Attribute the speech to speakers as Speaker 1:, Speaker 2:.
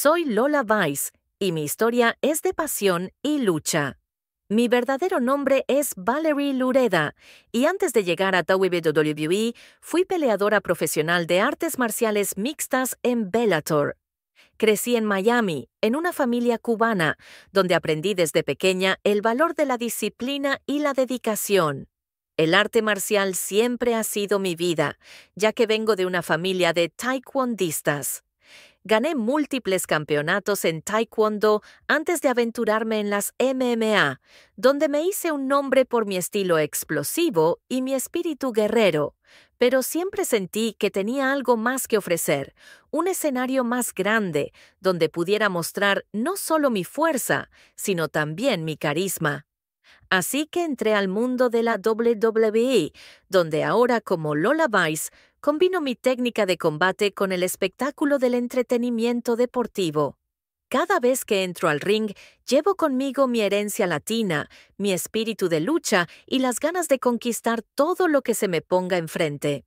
Speaker 1: Soy Lola Weiss y mi historia es de pasión y lucha. Mi verdadero nombre es Valerie Lureda y antes de llegar a WWE fui peleadora profesional de artes marciales mixtas en Bellator. Crecí en Miami, en una familia cubana, donde aprendí desde pequeña el valor de la disciplina y la dedicación. El arte marcial siempre ha sido mi vida, ya que vengo de una familia de taekwondistas. Gané múltiples campeonatos en Taekwondo antes de aventurarme en las MMA, donde me hice un nombre por mi estilo explosivo y mi espíritu guerrero, pero siempre sentí que tenía algo más que ofrecer, un escenario más grande, donde pudiera mostrar no solo mi fuerza, sino también mi carisma. Así que entré al mundo de la WWE, donde ahora como Lola Vice combino mi técnica de combate con el espectáculo del entretenimiento deportivo. Cada vez que entro al ring, llevo conmigo mi herencia latina, mi espíritu de lucha y las ganas de conquistar todo lo que se me ponga enfrente.